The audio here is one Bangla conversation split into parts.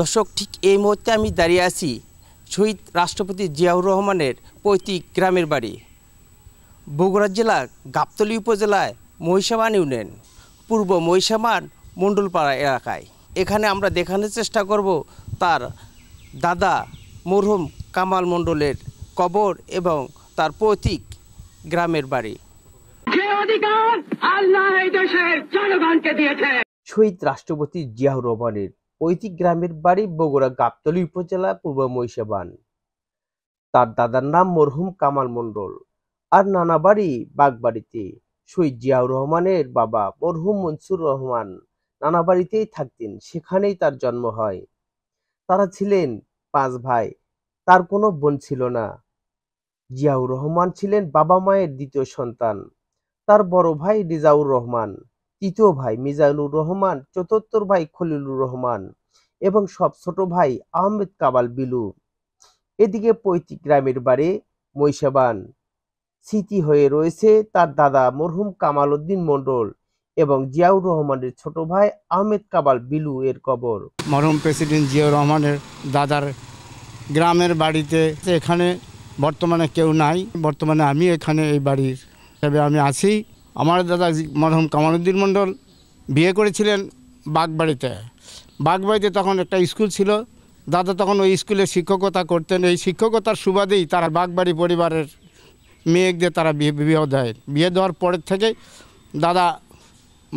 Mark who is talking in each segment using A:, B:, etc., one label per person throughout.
A: দর্শক ঠিক এই মুহূর্তে আমি দাঁড়িয়ে আছি শহীদ রাষ্ট্রপতি জিয়াউর রহমানের পৈতৃক গ্রামের বাড়ি বগুড়া জেলা গাবতলী উপজেলায় মহিষামান ইউনিয়ন পূর্ব মহিষামান মণ্ডলপাড়া এলাকায় এখানে আমরা দেখানোর চেষ্টা করব তার দাদা মরহুম কামাল মণ্ডলের কবর এবং তার পৈতৃক গ্রামের বাড়ি শহীদ রাষ্ট্রপতি জিয়াউর রহমানের পৈতিক গ্রামের বাড়ি বগুড়া গাবতলী উপজেলা পূর্ব মহিষাবান তার দাদার নাম মরহুম কামাল মন্ডল আর নানা বাড়ি বাগবাড়িতে শহীদ জিয়াউর রহমানের বাবা মরহুম মনসুর রহমান নানা বাড়িতেই থাকতেন সেখানেই তার জন্ম হয় তারা ছিলেন পাঁচ ভাই তার কোনো বোন ছিল না জিয়াউর রহমান ছিলেন বাবা মায়ের দ্বিতীয় সন্তান তার বড় ভাই রিজাউর রহমান তৃতীয় ভাই মিজানুর রহমান চতুর্থ ভাই খলিলুর রহমান এবং সব ছোট ভাই আহমেদ কাবাল বিলু এদিকে পৈতৃক গ্রামের বাড়ি মৈশাবান স্মৃতি হয়ে রয়েছে তার দাদা মরহুম কামাল উদ্দিন মন্ডল এবং জিয়াউর রহমানের ছোট ভাই আহমেদ কাবাল বিলু এর কবর
B: মরহুম প্রেসিডেন্ট জিয়াউর রহমানের দাদার গ্রামের বাড়িতে এখানে বর্তমানে কেউ নাই বর্তমানে আমি এখানে এই বাড়ির হিসাবে আমি আছি আমার দাদা মরহম কামালুদ্দিন মণ্ডল বিয়ে করেছিলেন বাগবাড়িতে বাগবাড়িতে তখন একটা স্কুল ছিল দাদা তখন ওই স্কুলে শিক্ষকতা করতেন এই শিক্ষকতার সুবাদেই তারা বাগবাড়ি পরিবারের মেয়েদের তারা বিয়ে বিবাহ দেয় বিয়ে দেওয়ার পরের থেকে দাদা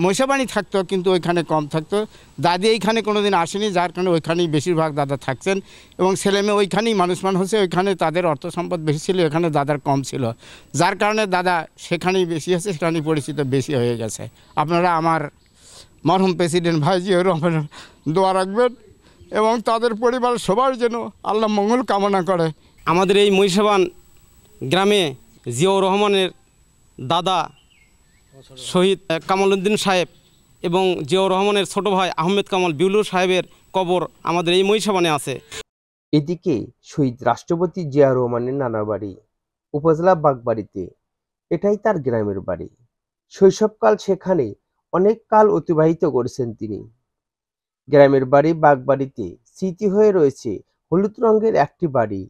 B: মহিষাবাণী থাকতো কিন্তু ওইখানে কম থাকতো দাদি এইখানে কোনো দিন আসেনি যার কারণে ওইখানেই বেশিরভাগ দাদা থাকছেন এবং ছেলেমেয়ে ওইখানেই মান হচ্ছে ওইখানে তাদের অর্থ সম্পদ বেশি ছিল এখানে দাদার কম ছিল যার কারণে দাদা সেখানেই বেশি আছে সেখানেই পরিচিত বেশি হয়ে গেছে আপনারা আমার মরহম প্রেসিডেন্ট ভাইজি রহমানের দোয়া রাখবেন এবং তাদের পরিবার সবার যেন আল্লাহ মঙ্গল কামনা করে আমাদের এই মহিষাবান গ্রামে জিয়াউর রহমানের দাদা শহীদ উদ্দিন সাহেব এবং জিয়াউর রহমানের ছোট ভাই আহমেদ কামাল বিউলুর সাহেবের কবর আমাদের এই মহিষাবানে আছে
A: এদিকে শহীদ রাষ্ট্রপতি জিয়া রহমানের নানা বাড়ি উপজেলা বাগবাড়িতে এটাই তার গ্রামের বাড়ি শৈশবকাল সেখানে অনেক কাল অতিবাহিত করেছেন তিনি গ্রামের বাড়ি বাগবাড়িতে স্মৃতি হয়ে রয়েছে হলুদ রঙের একটি বাড়ি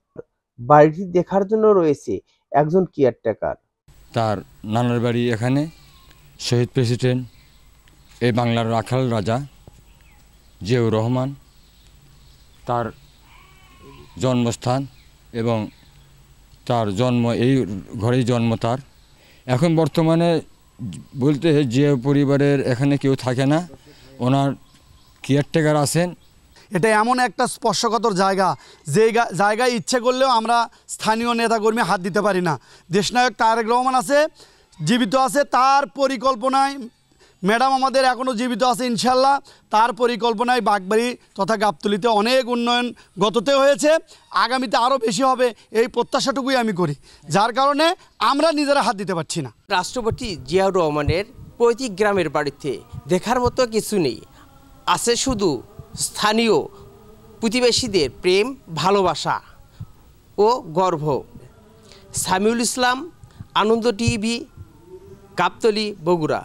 A: বাড়িটি দেখার জন্য রয়েছে একজন কেয়ারটেকার
B: তার নানার বাড়ি এখানে শহীদ প্রেসিডেন্ট এই বাংলার রাখাল রাজা জিয়াউ রহমান তার জন্মস্থান এবং তার জন্ম এই ঘরেই জন্ম তার এখন বর্তমানে বলতে যে পরিবারের এখানে কেউ থাকে না ওনার কেয়ারটেকার আছেন এটা এমন একটা স্পর্শকতর জায়গা যে জায়গায় ইচ্ছে করলেও আমরা স্থানীয় নেতাকর্মী হাত দিতে পারি না দেশনায়ক তারেক রহমান আছে জীবিত আছে তার পরিকল্পনায় ম্যাডাম আমাদের এখনও জীবিত আছে ইনশাল্লাহ তার পরিকল্পনায় বাগবাড়ি তথা গাবতলিতে অনেক উন্নয়ন গততে হয়েছে আগামীতে আরও বেশি হবে এই প্রত্যাশাটুকুই আমি করি
A: যার কারণে আমরা নিজেরা হাত দিতে পারছি না রাষ্ট্রপতি জিয়াউর রহমানের পৈতৃক গ্রামের বাড়িতে দেখার মতো কিছু নেই আছে শুধু স্থানীয় প্রতিবেশীদের প্রেম ভালোবাসা ও গর্ব সামিউল ইসলাম আনন্দ টিভি গাবতলি বগুড়া